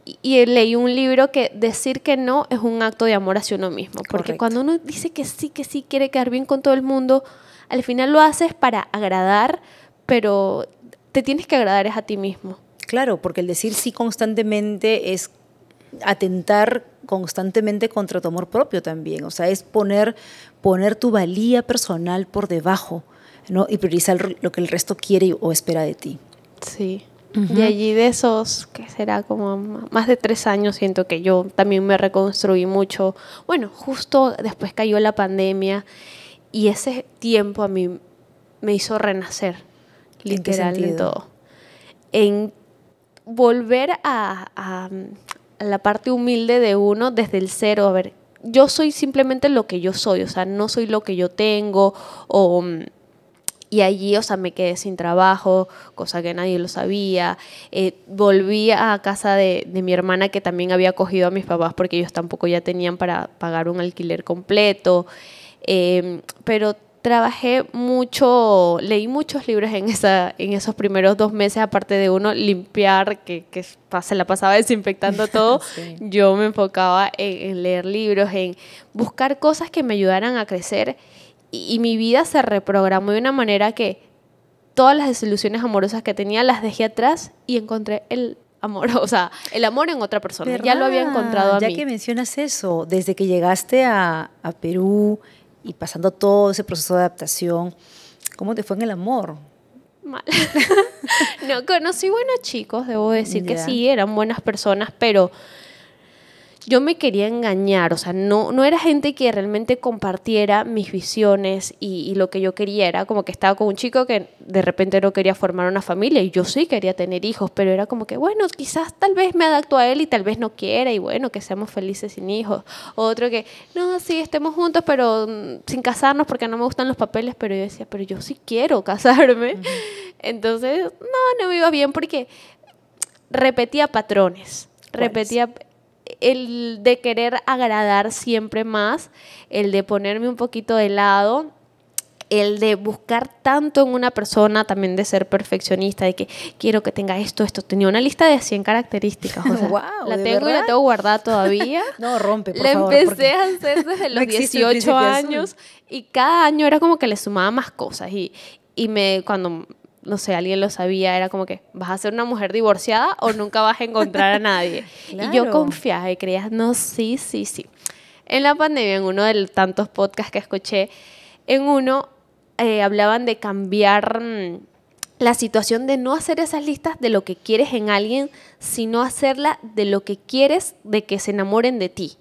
y leí un libro que decir que no es un acto de amor hacia uno mismo. Porque cuando uno dice que sí, que sí, quiere quedar bien con todo el mundo, al final lo haces para agradar, pero te tienes que agradar es a ti mismo. Claro, porque el decir sí constantemente es atentar constantemente contra tu amor propio también. O sea, es poner, poner tu valía personal por debajo ¿no? y priorizar lo que el resto quiere o espera de ti. Sí. Y allí de esos, que será como más de tres años, siento que yo también me reconstruí mucho. Bueno, justo después cayó la pandemia y ese tiempo a mí me hizo renacer, literal, ¿En, todo. En volver a, a la parte humilde de uno desde el cero, a ver, yo soy simplemente lo que yo soy, o sea, no soy lo que yo tengo o mm, y allí, o sea, me quedé sin trabajo, cosa que nadie lo sabía. Eh, volví a casa de, mi hermana que también había cogido a mis papás porque ellos tampoco ya tenían para pagar un alquiler completo. Em, pero trabajé mucho, leí muchos libros en, esa, en esos primeros dos meses, aparte de uno, limpiar, que, que se la pasaba desinfectando todo, yo me enfocaba en leer libros, en buscar cosas que me ayudaran a crecer y, mi vida se reprogramó de una manera que todas las desilusiones amorosas que tenía las dejé atrás y encontré el amor, o sea, el amor en otra persona. ya lo había encontrado a ya mí. Ya que mencionas eso, desde que llegaste a, Perú y pasando todo ese proceso de adaptación, ¿cómo te fue en el amor? Mal. no, conocí buenos chicos, debo decir que sí, eran buenas personas, pero yo me quería engañar, o sea, no, no era gente que realmente compartiera mis visiones y, lo que yo quería, era como que estaba con un chico que de repente no quería formar una familia y yo sí quería tener hijos, pero era como que, bueno, quizás tal vez me adapto a él y tal vez no quiera y bueno, que seamos felices sin hijos. Otro que, no, sí, estemos juntos, pero mm, sin casarnos porque no me gustan los papeles, pero yo decía, pero yo sí quiero casarme. Entonces, no, no me iba bien porque repetía patrones. Repetía, el de querer agradar siempre más, el de ponerme un poquito de lado el de buscar tanto en una persona, también de ser perfeccionista, de que quiero que tenga esto, esto. Tenía una lista de 100 características. la tengo y la tengo guardada todavía. no, rompe, por favor. La empecé a hacer desde los 18 años y cada año era como que le sumaba más cosas. Y, y me, cuando no sé, alguien lo sabía, era como que vas a ser una mujer divorciada o nunca vas a encontrar a nadie. Y yo confiaba y creía, no, sí, sí, sí. En la pandemia, en uno de tantos podcasts que escuché, en uno eh, hablaban de cambiar mm, la situación de no hacer esas listas de lo que quieres en alguien, sino hacerla de lo que quieres de que se enamoren de ti.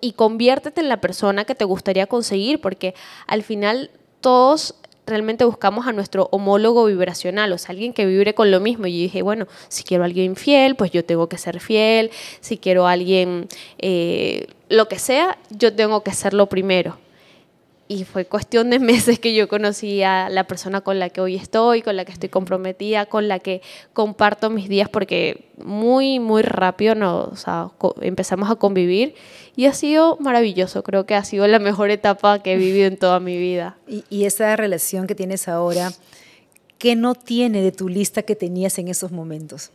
y conviértete en la persona que te gustaría conseguir, porque al final todos realmente buscamos a nuestro homólogo vibracional, o sea, alguien que vibre con lo mismo. Y yo dije, bueno, si quiero a alguien fiel, pues yo tengo que ser fiel, si quiero a alguien, eh, lo que sea, yo tengo que ser lo primero y fue cuestión de meses que yo conocí a la persona con la que hoy estoy, con la que estoy comprometida, con la que comparto mis días, porque muy, muy rápido nos, empezamos a convivir y ha sido maravilloso, creo que ha sido la mejor etapa que he vivido en toda mi vida. Y, y esa relación que tienes ahora, ¿qué no tiene de tu lista que tenías en esos momentos?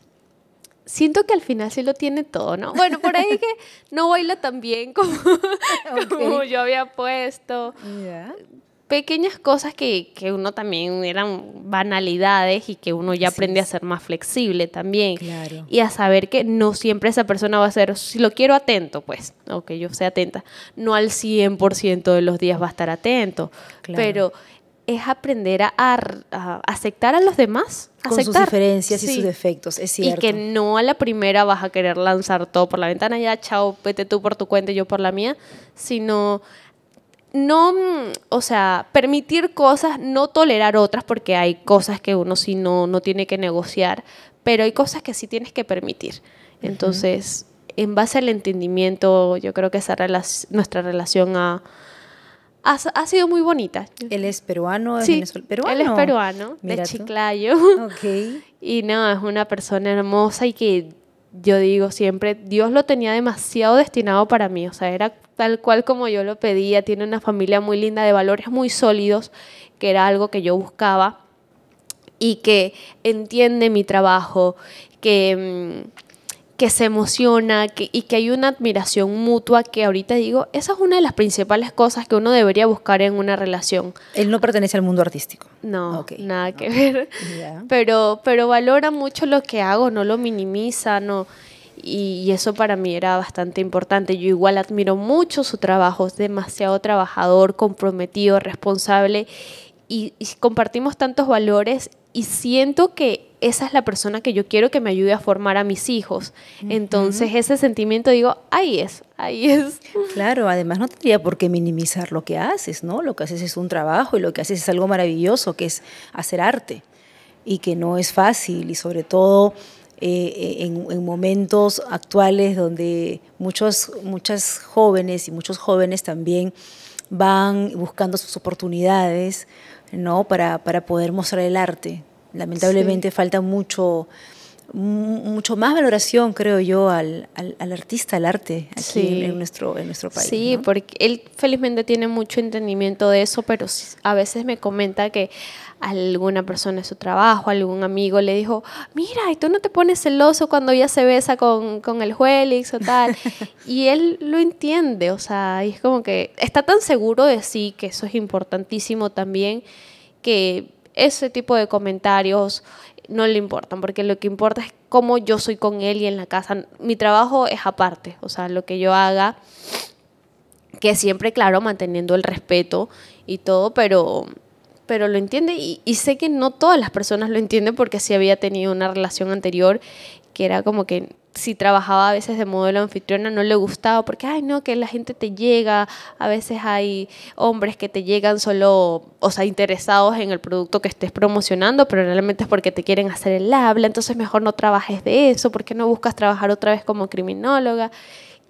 siento que al final sí lo tiene todo, ¿no? Bueno, por ahí que no baila tan bien como, yo había puesto. Pequeñas cosas que, que, uno también eran banalidades y que uno ya aprende a ser más flexible también. Y a saber que no siempre esa persona va a ser, si lo quiero atento, pues, aunque yo sea atenta, no al 100% de los días va a estar atento. Pero es aprender a, aceptar a los demás. Con sus diferencias y sus defectos, es cierto. Y que no a la primera vas a querer lanzar todo por la ventana, ya, chao, vete tú por tu cuenta y yo por la mía, sino no, mm, o sea, permitir cosas, no tolerar otras, porque hay cosas que uno sí no, no tiene que negociar, pero hay cosas que sí tienes que permitir. Entonces, en base al entendimiento, yo creo que esa nuestra relación a ha, sido muy bonita. Él es peruano, es peruano. Él es peruano, de Chiclayo. Y no, es una persona hermosa y que yo digo siempre, Dios lo tenía demasiado destinado para mí, o sea, era tal cual como yo lo pedía, tiene una familia muy linda, de valores muy sólidos, que era algo que yo buscaba y que entiende mi trabajo, que... Mm, que se emociona y que hay una admiración mutua que ahorita digo, esa es una de las principales cosas que uno debería buscar en una relación. Él no pertenece al mundo artístico. No, nada que ver. Pero, pero valora mucho lo que hago, no lo minimiza, no. Y, eso para mí era bastante importante. Yo igual admiro mucho su trabajo, es demasiado trabajador, comprometido, responsable. Y, y compartimos tantos valores y siento que esa es la persona que yo quiero que me ayude a formar a mis hijos. Entonces ese sentimiento digo, ahí es, ahí es. Claro, además no tendría por qué minimizar lo que haces, ¿no? Lo que haces es un trabajo y lo que haces es algo maravilloso, que es hacer arte y que no es fácil y sobre todo eh, eh, en, momentos actuales donde muchos, muchas jóvenes y muchos jóvenes también van buscando sus oportunidades ¿no? Para, para poder mostrar el arte. Lamentablemente falta mucho, mucho más valoración, creo yo, al, al, artista, al arte aquí en, nuestro, en nuestro país. Sí, porque él felizmente tiene mucho entendimiento de eso, pero a veces me comenta que alguna persona de su trabajo, algún amigo le dijo, mira, ¿y tú no te pones celoso cuando ella se besa con, el Huelix o tal? y él lo entiende, o sea, y es como que está tan seguro de sí, que eso es importantísimo también, que ese tipo de comentarios no le importan, porque lo que importa es cómo yo soy con él y en la casa. Mi trabajo es aparte, o sea, lo que yo haga, que siempre, claro, manteniendo el respeto y todo, pero pero lo entiende y, sé que no todas las personas lo entienden porque si había tenido una relación anterior que era como que si trabajaba a veces de modelo anfitriona no le gustaba porque, ay, no, que la gente te llega, a veces hay hombres que te llegan solo, o sea, interesados en el producto que estés promocionando, pero realmente es porque te quieren hacer el habla, entonces mejor no trabajes de eso, porque no buscas trabajar otra vez como criminóloga?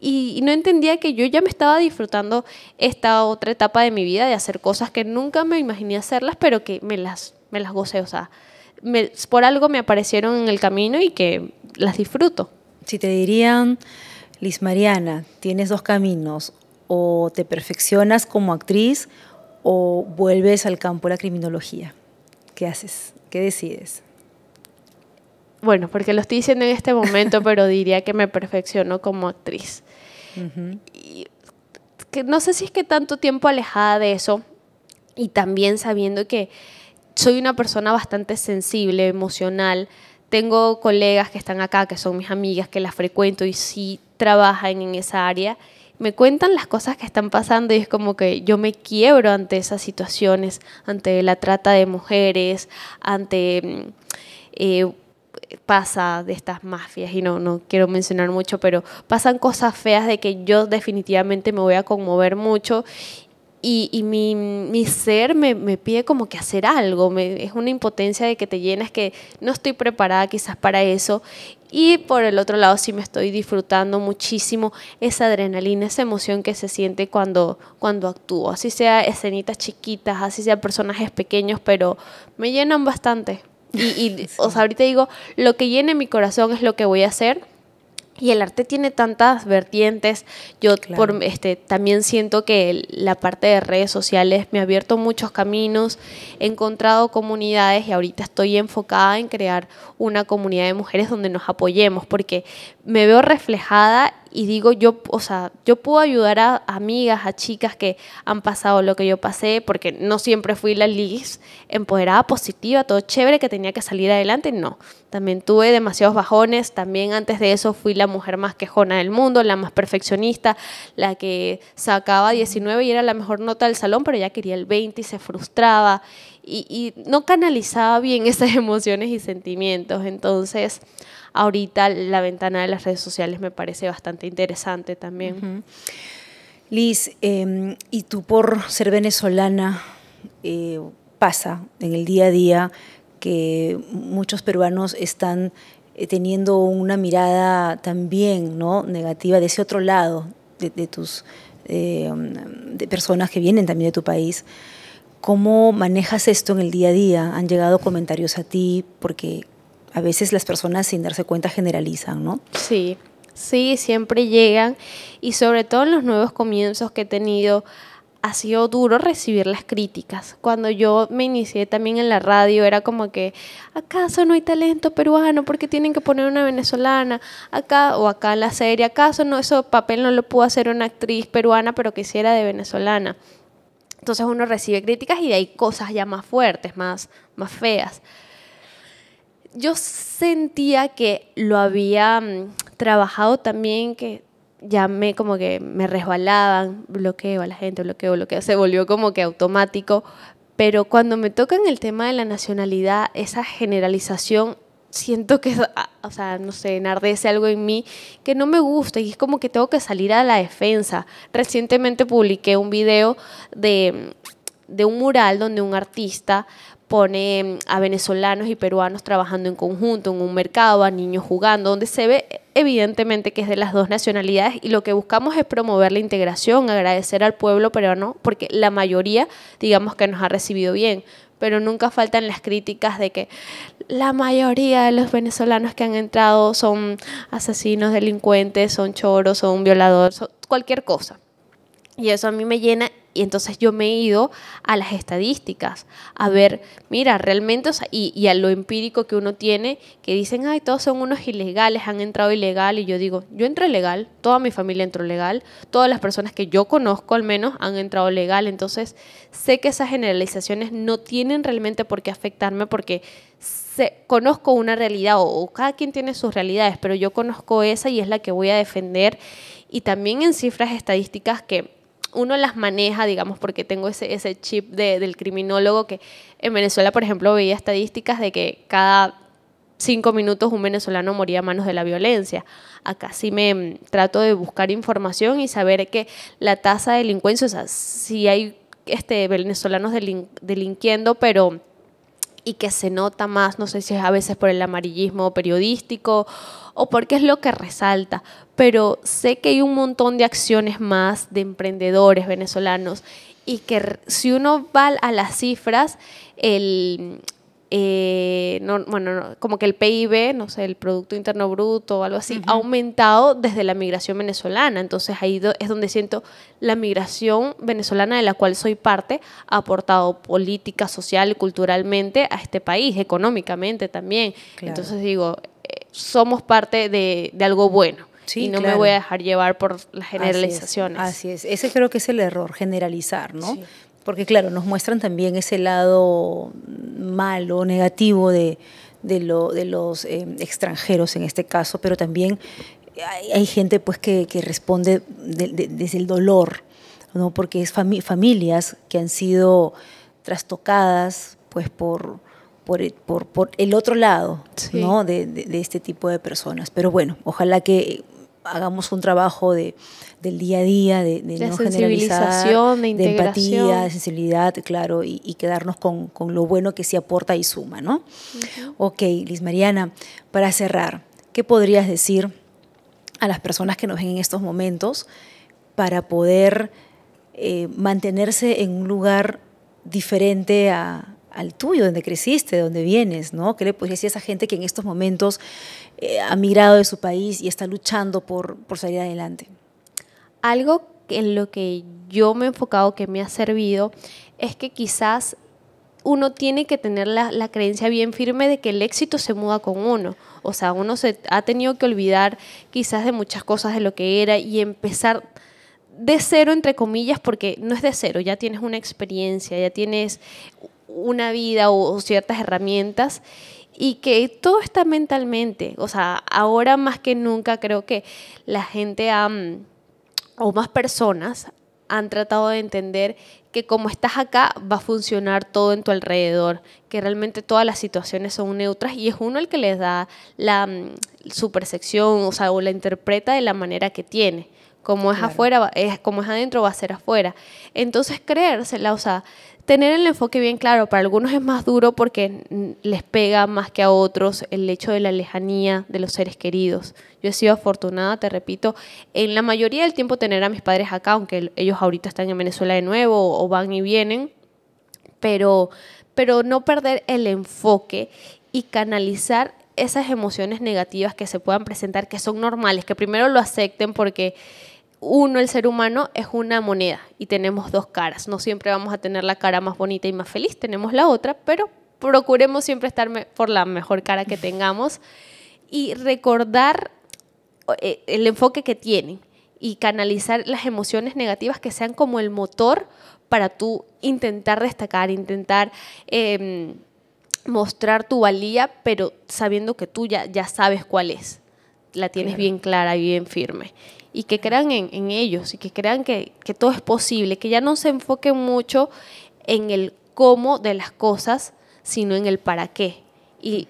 y, no entendía que yo ya me estaba disfrutando esta otra etapa de mi vida de hacer cosas que nunca me imaginé hacerlas, pero que me las, me gocé, o sea, por algo me aparecieron en el camino y que las disfruto. Si te dirían, Liz Mariana, tienes dos caminos, o te perfeccionas como actriz o vuelves al campo de la criminología. ¿Qué haces? ¿Qué decides? bueno, porque lo estoy diciendo en este momento, pero diría que me perfecciono como actriz. y que no sé si es que tanto tiempo alejada de eso y también sabiendo que soy una persona bastante sensible, emocional. Tengo colegas que están acá, que son mis amigas, que las frecuento y sí trabajan en esa área. Me cuentan las cosas que están pasando y es como que yo me quiebro ante esas situaciones, ante la trata de mujeres, ante... Mm, eh, pasa de estas mafias y no, no quiero mencionar mucho, pero pasan cosas feas de que yo definitivamente me voy a conmover mucho y, mi, ser me, pide como que hacer algo, me, es una impotencia de que te llenas, que no estoy preparada quizás para eso. Y por el otro lado sí me estoy disfrutando muchísimo esa adrenalina, esa emoción que se siente cuando, cuando actúo, así sea escenitas chiquitas, así sea personajes pequeños, pero me llenan bastante. Y, y ahorita digo, lo que llene mi corazón es lo que voy a hacer. Y el arte tiene tantas vertientes. Yo por, este, también siento que la parte de redes sociales me ha abierto muchos caminos, he encontrado comunidades y ahorita estoy enfocada en crear una comunidad de mujeres donde nos apoyemos, porque me veo reflejada y digo, yo, o sea, yo puedo ayudar a amigas, a chicas que han pasado lo que yo pasé, porque no siempre fui la Liz empoderada, positiva, todo chévere, que tenía que salir adelante, no. También tuve demasiados bajones, también antes de eso fui la mujer más quejona del mundo, la más perfeccionista, la que sacaba 19 y era la mejor nota del salón, pero ya quería el 20 y se frustraba y, y no canalizaba bien esas emociones y sentimientos. Entonces, ahorita la ventana de las redes sociales me parece bastante interesante también. Liz, em, y tú por ser venezolana, eh, pasa en el día a día que muchos peruanos están eh, teniendo una mirada también ¿no? negativa de ese otro lado de, tus em, de personas que vienen también de tu país. ¿Cómo manejas esto en el día a día? ¿Han llegado comentarios a ti? Porque a veces las personas sin darse cuenta generalizan, ¿no? Sí, sí, siempre llegan y sobre todo en los nuevos comienzos que he tenido ha sido duro recibir las críticas. Cuando yo me inicié también en la radio era como que, ¿acaso no hay talento peruano? porque tienen que poner una venezolana acá o acá en la serie? ¿Acaso no Eso papel no lo pudo hacer una actriz peruana pero que hiciera de venezolana? Entonces uno recibe críticas y de ahí cosas ya más fuertes, más, más feas yo sentía que lo había mm, trabajado también, que ya me como que me resbalaban, bloqueo a la gente, bloqueo, bloqueo, se volvió como que automático, pero cuando me tocan el tema de la nacionalidad, esa generalización siento que, ah, o sea, no sé, enardece algo en mí que no me gusta y es como que tengo que salir a la defensa. Recientemente publiqué un video de, de un mural donde un artista pone mm, a venezolanos y peruanos trabajando en conjunto en un mercado, a niños jugando, donde se ve eh, evidentemente que es de las dos nacionalidades y lo que buscamos es promover la integración, agradecer al pueblo peruano, porque la mayoría digamos que nos ha recibido bien, pero nunca faltan las críticas de que la mayoría de los venezolanos que han entrado son asesinos, delincuentes, son choros, son violadores, cualquier cosa. Y eso a mí me llena y entonces yo me he ido a las estadísticas, a ver, mira, realmente, y, a lo empírico que uno tiene, que dicen, ay, todos son unos ilegales, han entrado ilegal, y yo digo, yo entré legal, toda mi familia entró legal, todas las personas que yo conozco al menos han entrado legal, entonces sé que esas generalizaciones no tienen realmente por qué afectarme porque conozco una realidad o cada quien tiene sus realidades, pero yo conozco esa y es la que voy a defender, y también en cifras estadísticas que uno las maneja, digamos, porque tengo ese, ese chip de, del criminólogo que en Venezuela, por ejemplo, veía estadísticas de que cada cinco minutos un venezolano moría a manos de la violencia. Acá sí me mm, trato de buscar información y saber que la tasa de delincuencia, o sea, sí hay este, venezolanos delinquiendo, pero y que se nota más, no sé si es a veces por el amarillismo periodístico o porque es lo que resalta, pero sé que hay un montón de acciones más de emprendedores venezolanos y que si uno va a las cifras, el, eh, bueno, como que el PIB, no sé, el Producto Interno Bruto o algo así, ha aumentado desde la migración venezolana. Entonces ahí es donde siento la migración venezolana de la cual soy parte ha aportado política, social y culturalmente a este país, económicamente también. Entonces digo, eh, somos parte de, algo bueno. y no me voy a dejar llevar por las generalizaciones. Así es. Ese creo que es el error, generalizar, ¿no? Porque claro, nos muestran también ese lado malo, negativo de, los eh, extranjeros en este caso, pero también hay, gente pues que, responde desde el dolor, ¿no? porque es familias que han sido trastocadas pues por, por, el otro lado ¿no? de, de este tipo de personas. Pero bueno, ojalá que hagamos un trabajo de, del día a día, de, no sensibilización, de, empatía, de sensibilidad, claro, y, quedarnos con, lo bueno que sí aporta y suma, ¿no? Ok, Liz Mariana, para cerrar, ¿qué podrías decir a las personas que nos ven en estos momentos para poder eh, mantenerse en un lugar diferente a, al tuyo, donde creciste, donde vienes, ¿no? ¿Qué le podrías decir a esa gente que en estos momentos eh, ha migrado de su país y está luchando por, salir adelante? Algo en lo que yo me he enfocado, que me ha servido, es que quizás uno tiene que tener la, la, creencia bien firme de que el éxito se muda con uno. O sea, uno se ha tenido que olvidar quizás de muchas cosas de lo que era y empezar de cero, entre comillas, porque no es de cero, ya tienes una experiencia, ya tienes una vida o ciertas herramientas y que todo está mentalmente. O sea, ahora más que nunca creo que la gente o más personas han tratado de entender que como estás acá va a funcionar todo en tu alrededor, que realmente todas las situaciones son neutras y es uno el que les da la um, supersección, o sea, o la interpreta de la manera que tiene. Como es afuera, es, como es adentro, va a ser afuera. Entonces creérsela, o sea, tener el enfoque bien claro. Para algunos es más duro porque les pega más que a otros el hecho de la lejanía de los seres queridos. Yo he sido afortunada, te repito, en la mayoría del tiempo tener a mis padres acá, aunque ellos ahorita están en Venezuela de nuevo o van y vienen, pero, pero no perder el enfoque y canalizar esas emociones negativas que se puedan presentar, que son normales, que primero lo acepten porque uno, el ser humano, es una moneda y tenemos dos caras. No siempre vamos a tener la cara más bonita y más feliz, tenemos la otra, pero procuremos siempre estar por la mejor cara que tengamos y recordar eh, el enfoque que tienen y canalizar las emociones negativas que sean como el motor para tú intentar destacar, intentar em, mostrar tu valía, pero sabiendo que tú ya, ya sabes cuál es, la tienes bien clara y bien firme y que crean en, ellos y que crean que, todo es posible, que ya no se enfoquen mucho en el cómo de las cosas, sino en el para qué. Y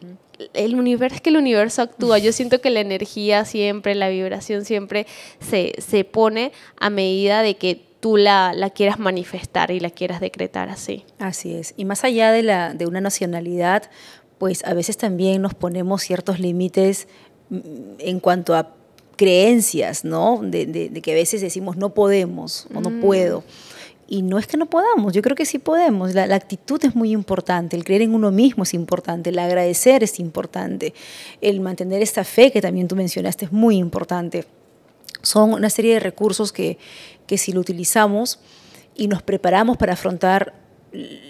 el universo es que el universo actúa. Yo siento que la energía siempre, la vibración siempre se, pone a medida de que tú la, la, quieras manifestar y la quieras decretar así. Así es. Y más allá de, la, de una nacionalidad, pues a veces también nos ponemos ciertos límites mm, en cuanto a creencias, ¿no? De, que a veces decimos no podemos o no mm. puedo. Y no es que no podamos, yo creo que sí podemos. La, actitud es muy importante, el creer en uno mismo es importante, el agradecer es importante, el mantener esta fe que también tú mencionaste es muy importante. Son una serie de recursos que, que si lo utilizamos y nos preparamos para afrontar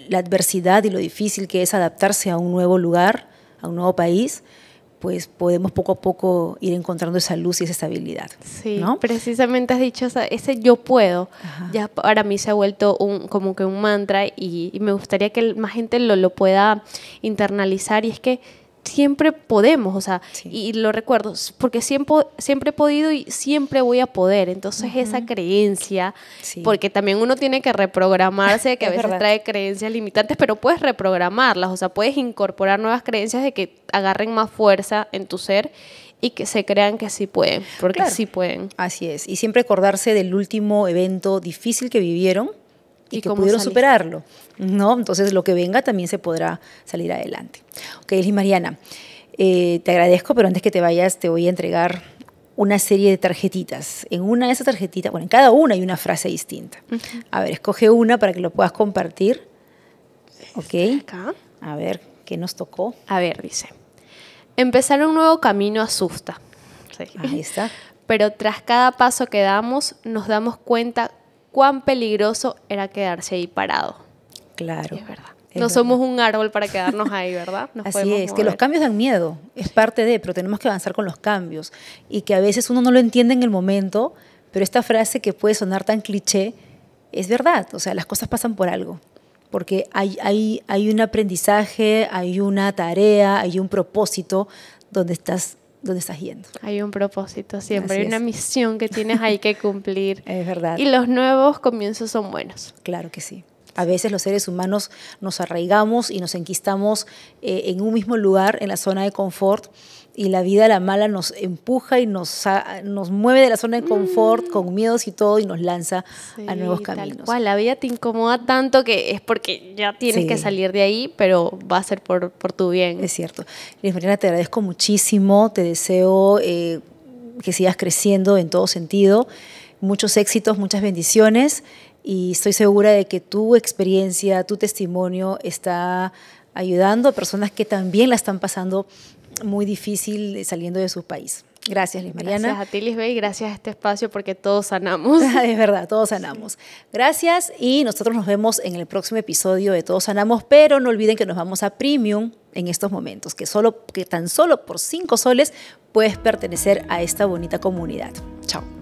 la adversidad y lo difícil que es adaptarse a un nuevo lugar, a un nuevo país, pues podemos poco a poco ir encontrando esa luz y esa estabilidad. Sí, ¿no? precisamente has dicho ese yo puedo, ya para mí se ha vuelto como que un mantra y, me gustaría que más gente lo, lo pueda internalizar y es que siempre podemos, o sea, y lo recuerdo, porque siempre, siempre he podido y siempre voy a poder. Entonces esa creencia, porque también uno tiene que reprogramarse, que a veces trae creencias limitantes, pero puedes reprogramarlas, o sea, puedes incorporar nuevas creencias de que agarren más fuerza en tu ser y que se crean que sí pueden, porque así sí pueden. Así es, y siempre acordarse del último evento difícil que vivieron y, que pudieron superarlo, ¿no? Entonces lo que venga también se podrá salir adelante. Ok, y Mariana, eh, te agradezco, pero antes que te vayas te voy a entregar una serie de tarjetitas. En una de esas tarjetitas, bueno, en cada una hay una frase distinta. A ver, escoge una para que lo puedas compartir. Ok. Acá. A ver, ¿qué nos tocó? A ver, dice. Empezar un nuevo camino asusta. Ahí está. Pero tras cada paso que damos, nos damos cuenta cuán peligroso era quedarse ahí parado. Claro. Es verdad. no somos un árbol para quedarnos ahí, ¿verdad? Así es, que los cambios dan miedo, es parte de, pero tenemos que avanzar con los cambios y que a veces uno no lo entiende en el momento, pero esta frase que puede sonar tan cliché es verdad, o sea, las cosas pasan por algo, porque hay, hay, hay un aprendizaje, hay una tarea, hay un propósito donde estás dónde estás yendo. Hay un propósito siempre, hay una misión que tienes ahí que cumplir. es verdad. Y los nuevos comienzos son buenos. Claro que sí. A veces los seres humanos nos arraigamos y nos enquistamos eh, en un mismo lugar, en la zona de confort, y la vida, la mala, nos empuja y nos, nos mueve de la zona de confort mm. con miedos y todo y nos lanza a nuevos caminos. la vida te incomoda tanto que es porque ya tienes que salir de ahí, pero va a ser por, tu bien. Es cierto. Liz Mariana, te agradezco muchísimo, te deseo eh, que sigas creciendo en todo sentido, muchos éxitos, muchas bendiciones y estoy segura de que tu experiencia, tu testimonio está ayudando a personas que también la están pasando muy difícil saliendo de su país. Gracias, Liz Mariana. Gracias a ti, Lisbeth, y gracias a este espacio porque todos sanamos. es verdad, todos sanamos. Gracias y nosotros nos vemos en el próximo episodio de Todos Sanamos, pero no olviden que nos vamos a Premium en estos momentos, que, solo, que tan solo por cinco soles puedes pertenecer a esta bonita comunidad. Chao.